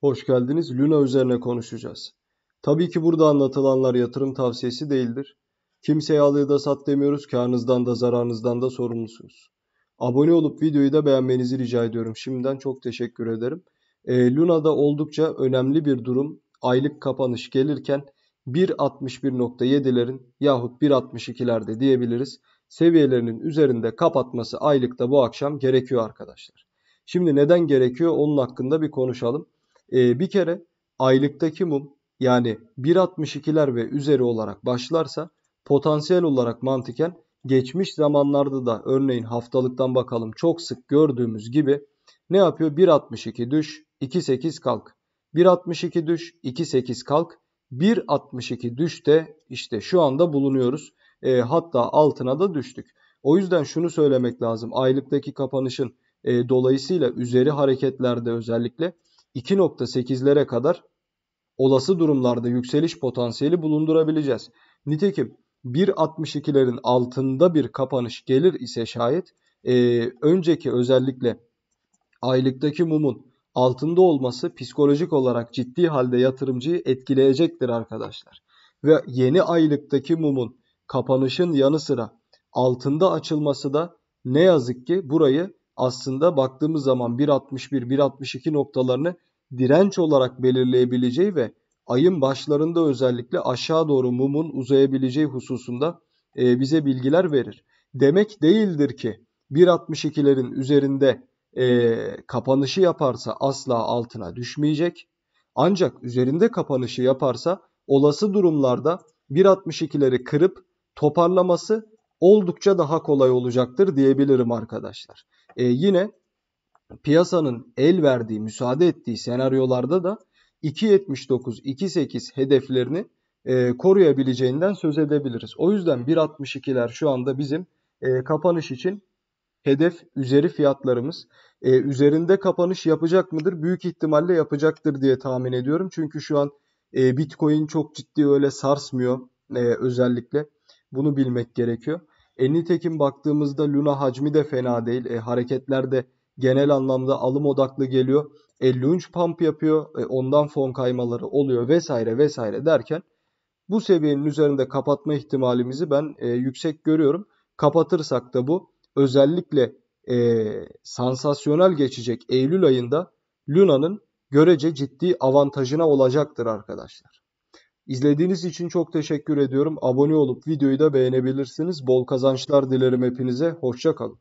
Hoş geldiniz. Luna üzerine konuşacağız. Tabii ki burada anlatılanlar yatırım tavsiyesi değildir. Kimseye al ya da sat demiyoruz. Karnınızdan da zararınızdan da sorumlusunuz. Abone olup videoyu da beğenmenizi rica ediyorum. Şimdiden çok teşekkür ederim. E, Luna'da oldukça önemli bir durum. Aylık kapanış gelirken 1.61.7'lerin yahut 1.62'lerde diyebiliriz seviyelerinin üzerinde kapatması aylıkta bu akşam gerekiyor arkadaşlar. Şimdi neden gerekiyor onun hakkında bir konuşalım. E, bir kere aylıktaki mum yani 1.62'ler ve üzeri olarak başlarsa potansiyel olarak mantıken geçmiş zamanlarda da örneğin haftalıktan bakalım çok sık gördüğümüz gibi ne yapıyor? 1.62 düş, 2.8 kalk. 1.62 düş, 2.8 kalk. 1.62 düş de işte şu anda bulunuyoruz. E, hatta altına da düştük. O yüzden şunu söylemek lazım. Aylıktaki kapanışın e, dolayısıyla üzeri hareketlerde özellikle 2.8'lere kadar olası durumlarda yükseliş potansiyeli bulundurabileceğiz. Nitekim 1.62'lerin altında bir kapanış gelir ise şayet e, önceki özellikle aylıktaki mumun altında olması psikolojik olarak ciddi halde yatırımcıyı etkileyecektir arkadaşlar. Ve yeni aylıktaki mumun kapanışın yanı sıra altında açılması da ne yazık ki burayı aslında baktığımız zaman 1.61-1.62 noktalarını direnç olarak belirleyebileceği ve ayın başlarında özellikle aşağı doğru mumun uzayabileceği hususunda e, bize bilgiler verir. Demek değildir ki 1.62'lerin üzerinde e, kapanışı yaparsa asla altına düşmeyecek. Ancak üzerinde kapanışı yaparsa olası durumlarda 1.62'leri kırıp toparlaması oldukça daha kolay olacaktır diyebilirim arkadaşlar. E, yine piyasanın el verdiği, müsaade ettiği senaryolarda da 2.79, 2.8 hedeflerini e, koruyabileceğinden söz edebiliriz. O yüzden 1.62'ler şu anda bizim e, kapanış için hedef üzeri fiyatlarımız. E, üzerinde kapanış yapacak mıdır? Büyük ihtimalle yapacaktır diye tahmin ediyorum. Çünkü şu an e, Bitcoin çok ciddi öyle sarsmıyor e, özellikle. Bunu bilmek gerekiyor. E nitekim baktığımızda Luna hacmi de fena değil. E, hareketler de genel anlamda alım odaklı geliyor. E, lunge pump yapıyor. E, ondan fon kaymaları oluyor vesaire vesaire derken bu seviyenin üzerinde kapatma ihtimalimizi ben e, yüksek görüyorum. Kapatırsak da bu özellikle e, sansasyonel geçecek Eylül ayında Luna'nın görece ciddi avantajına olacaktır arkadaşlar. İzlediğiniz için çok teşekkür ediyorum. Abone olup videoyu da beğenebilirsiniz. Bol kazançlar dilerim hepinize. Hoşçakalın.